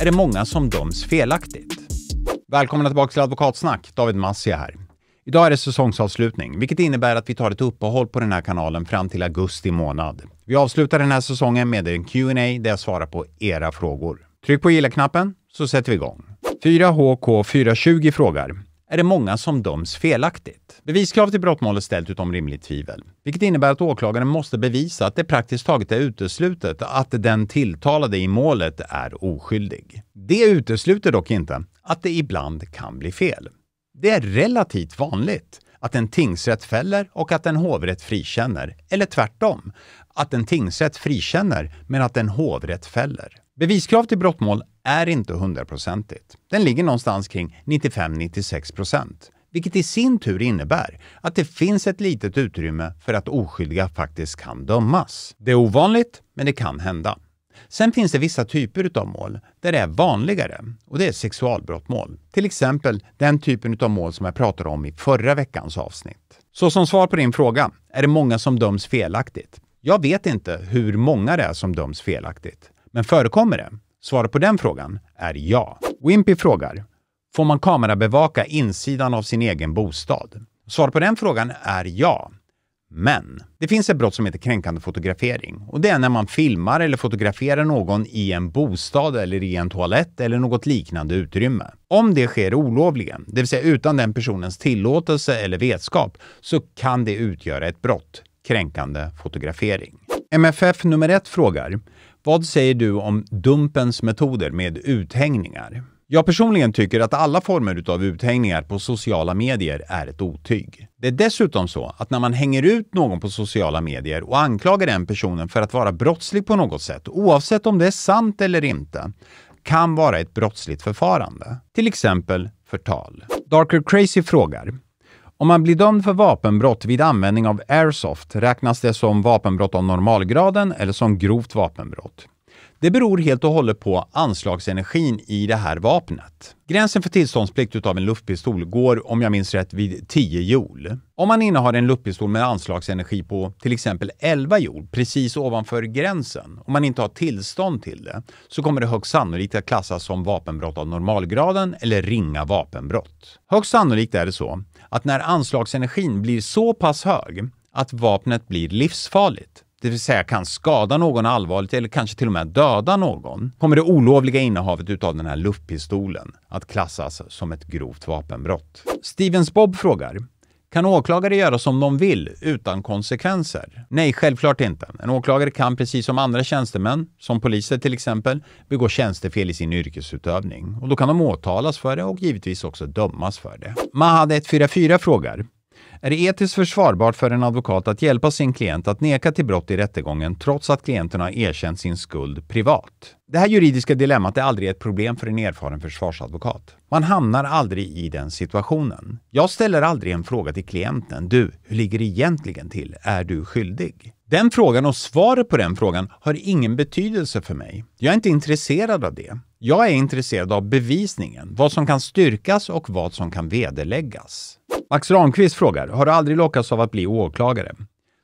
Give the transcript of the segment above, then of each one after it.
är det många som döms felaktigt. Välkomna tillbaka till Advokatsnack, David Massia här. Idag är det säsongsavslutning, vilket innebär att vi tar ett uppehåll på den här kanalen fram till augusti månad. Vi avslutar den här säsongen med en Q&A där jag svarar på era frågor. Tryck på gilla-knappen så sätter vi igång. 4HK420 frågar är det många som döms felaktigt. Beviskravet i brottmål är ställt utom rimligt tvivel, vilket innebär att åklagaren måste bevisa att det praktiskt taget är uteslutet att den tilltalade i målet är oskyldig. Det utesluter dock inte att det ibland kan bli fel. Det är relativt vanligt att en tingsrätt fäller och att en hovrätt frikänner. Eller tvärtom, att en tingsrätt frikänner men att en hovrätt fäller. Beviskrav till brottmål är inte hundraprocentigt. Den ligger någonstans kring 95-96 procent vilket i sin tur innebär att det finns ett litet utrymme för att oskyldiga faktiskt kan dömas. Det är ovanligt, men det kan hända. Sen finns det vissa typer av mål där det är vanligare och det är sexualbrottmål. Till exempel den typen av mål som jag pratade om i förra veckans avsnitt. Så som svar på din fråga, är det många som döms felaktigt? Jag vet inte hur många det är som döms felaktigt. Men förekommer det? Svaret på den frågan är ja. Wimpy frågar, får man kamerabevaka insidan av sin egen bostad? Svaret på den frågan är ja. Men det finns ett brott som heter kränkande fotografering och det är när man filmar eller fotograferar någon i en bostad eller i en toalett eller något liknande utrymme. Om det sker olovligen, det vill säga utan den personens tillåtelse eller vetskap, så kan det utgöra ett brott, kränkande fotografering. MFF nummer ett frågar, vad säger du om Dumpens metoder med uthängningar? Jag personligen tycker att alla former av uthängningar på sociala medier är ett otyg. Det är dessutom så att när man hänger ut någon på sociala medier och anklagar den personen för att vara brottslig på något sätt, oavsett om det är sant eller inte, kan vara ett brottsligt förfarande. Till exempel förtal. Darker Crazy frågar om man blir dömd för vapenbrott vid användning av airsoft, räknas det som vapenbrott av normalgraden eller som grovt vapenbrott? Det beror helt och hållet på anslagsenergin i det här vapnet. Gränsen för tillståndsplikt utav en luftpistol går, om jag minns rätt, vid 10 joule. Om man innehar en luftpistol med anslagsenergi på till exempel 11 joule, precis ovanför gränsen, om man inte har tillstånd till det, så kommer det högst sannolikt att klassas som vapenbrott av normalgraden eller ringa vapenbrott. Högst sannolikt är det så att när anslagsenergin blir så pass hög att vapnet blir livsfarligt, det vill säga kan skada någon allvarligt eller kanske till och med döda någon, kommer det olovliga innehavet utav den här luftpistolen att klassas som ett grovt vapenbrott. Stevens Bob frågar kan åklagare göra som de vill utan konsekvenser? Nej, självklart inte. En åklagare kan precis som andra tjänstemän, som poliser till exempel, begå tjänstefel i sin yrkesutövning. Och då kan de åtalas för det och givetvis också dömas för det. Mahad144 frågar är det etiskt försvarbart för en advokat att hjälpa sin klient att neka till brott i rättegången trots att klienten har erkänt sin skuld privat? Det här juridiska dilemmat är aldrig ett problem för en erfaren försvarsadvokat. Man hamnar aldrig i den situationen. Jag ställer aldrig en fråga till klienten. Du, hur ligger det egentligen till? Är du skyldig? Den frågan och svaret på den frågan har ingen betydelse för mig. Jag är inte intresserad av det. Jag är intresserad av bevisningen, vad som kan styrkas och vad som kan vederläggas. Max Ramqvist frågar, har du aldrig lockats av att bli åklagare?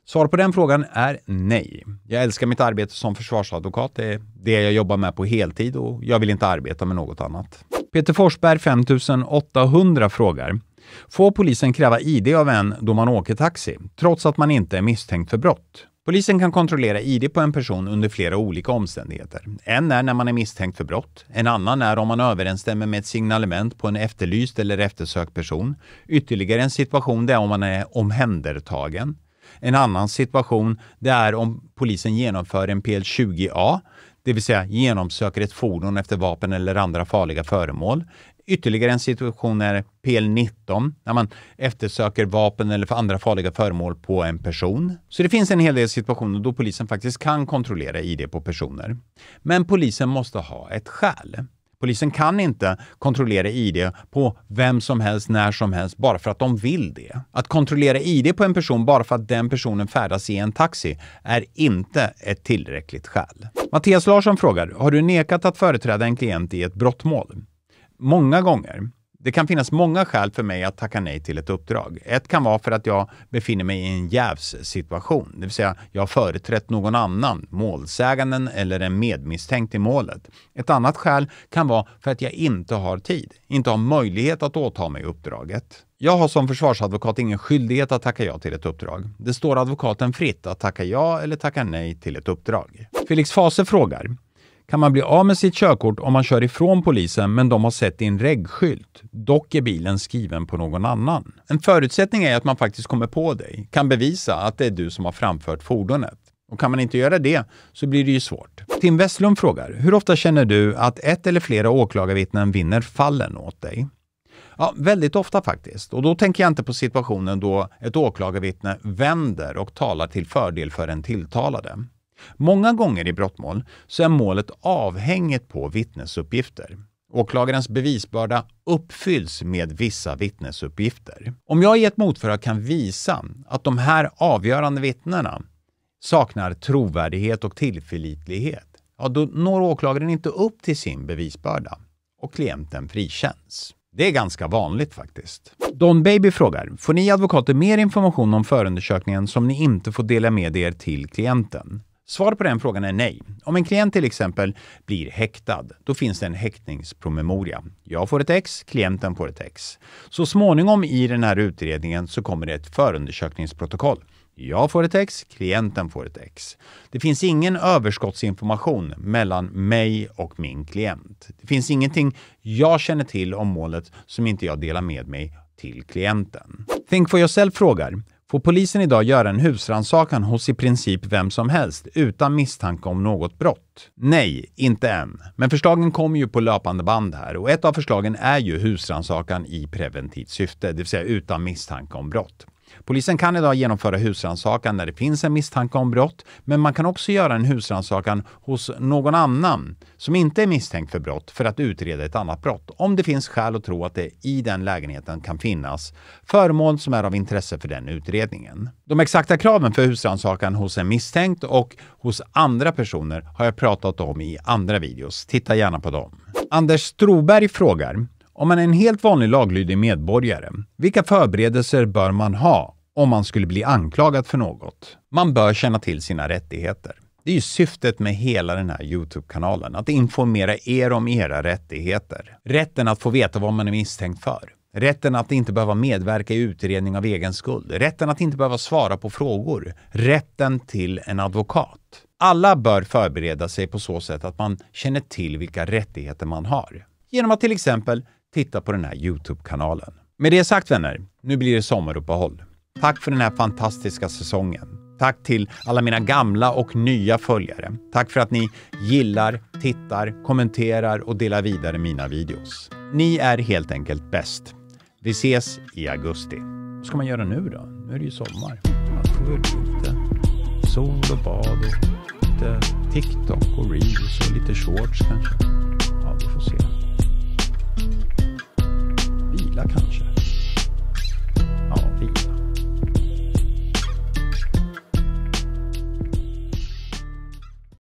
Svar på den frågan är nej. Jag älskar mitt arbete som försvarsadvokat. Det är det jag jobbar med på heltid och jag vill inte arbeta med något annat. Peter Forsberg, 5800, frågar Får polisen kräva ID av en då man åker taxi, trots att man inte är misstänkt för brott? Polisen kan kontrollera ID på en person under flera olika omständigheter. En är när man är misstänkt för brott. En annan är om man överensstämmer med ett signalement på en efterlyst eller eftersökt person. Ytterligare en situation är om man är omhändertagen. En annan situation det är om polisen genomför en PL20A, det vill säga genomsöker ett fordon efter vapen eller andra farliga föremål ytterligare en situation är PL19, när man eftersöker vapen eller för andra farliga föremål på en person. Så det finns en hel del situationer då polisen faktiskt kan kontrollera ID på personer. Men polisen måste ha ett skäl. Polisen kan inte kontrollera ID på vem som helst, när som helst, bara för att de vill det. Att kontrollera ID på en person bara för att den personen färdas i en taxi är inte ett tillräckligt skäl. Mattias Larsson frågar, har du nekat att företräda en klient i ett brottmål? många gånger. Det kan finnas många skäl för mig att tacka nej till ett uppdrag. Ett kan vara för att jag befinner mig i en jävssituation, det vill säga jag har företrätt någon annan, målsäganden eller en medmisstänkt i målet. Ett annat skäl kan vara för att jag inte har tid, inte har möjlighet att åta mig uppdraget. Jag har som försvarsadvokat ingen skyldighet att tacka ja till ett uppdrag. Det står advokaten fritt att tacka ja eller tacka nej till ett uppdrag. Felix Fase frågar kan man bli av med sitt körkort om man kör ifrån polisen men de har sett din regskylt. Dock är bilen skriven på någon annan. En förutsättning är att man faktiskt kommer på dig, kan bevisa att det är du som har framfört fordonet. Och kan man inte göra det så blir det ju svårt. Tim Westlund frågar, hur ofta känner du att ett eller flera åklagarvittnen vinner fallen åt dig? Ja, väldigt ofta faktiskt. Och då tänker jag inte på situationen då ett åklagarvittne vänder och talar till fördel för en tilltalade. Många gånger i brottmål så är målet avhängigt på vittnesuppgifter. Åklagarens bevisbörda uppfylls med vissa vittnesuppgifter. Om jag i ett motförhör kan visa att de här avgörande vittnena saknar trovärdighet och tillförlitlighet, ja, då når åklagaren inte upp till sin bevisbörda och klienten frikänns. Det är ganska vanligt faktiskt. Don Baby frågar, får ni advokater mer information om förundersökningen som ni inte får dela med er till klienten? Svaret på den frågan är nej. Om en klient till exempel blir häktad, då finns det en häktningspromemoria. Jag får ett ex, klienten får ett ex. Så småningom i den här utredningen så kommer det ett förundersökningsprotokoll. Jag får ett ex, klienten får ett ex. Det finns ingen överskottsinformation mellan mig och min klient. Det finns ingenting jag känner till om målet som inte jag delar med mig till klienten. Think for yourself frågar får polisen idag göra en husrannsakan hos i princip vem som helst utan misstanke om något brott. Nej, inte än. Men förslagen kommer ju på löpande band här och ett av förslagen är ju husrannsakan i preventivt syfte, det vill säga utan misstanke om brott. Polisen kan idag genomföra husrannsakan när det finns en misstanke om brott, men man kan också göra en husrannsakan hos någon annan som inte är misstänkt för brott för att utreda ett annat brott, om det finns skäl att tro att det i den lägenheten kan finnas föremål som är av intresse för den utredningen. De exakta kraven för husrannsakan hos en misstänkt och hos andra personer har jag pratat om i andra videos. Titta gärna på dem. Anders Stroberg frågar om man är en helt vanlig laglydig medborgare, vilka förberedelser bör man ha om man skulle bli anklagad för något. Man bör känna till sina rättigheter. Det är ju syftet med hela den här Youtube-kanalen, att informera er om era rättigheter. Rätten att få veta vad man är misstänkt för. Rätten att inte behöva medverka i utredning av egen skuld. Rätten att inte behöva svara på frågor. Rätten till en advokat. Alla bör förbereda sig på så sätt att man känner till vilka rättigheter man har. Genom att till exempel titta på den här Youtube-kanalen. Med det sagt vänner, nu blir det sommaruppehåll. Tack för den här fantastiska säsongen. Tack till alla mina gamla och nya följare. Tack för att ni gillar, tittar, kommenterar och delar vidare mina videos. Ni är helt enkelt bäst. Vi ses i augusti. Vad ska man göra nu då? Nu är det ju sommar. Man får väl lite sol och bad och lite TikTok och reels och lite shorts kanske. Ja, vi får se. Vila kanske.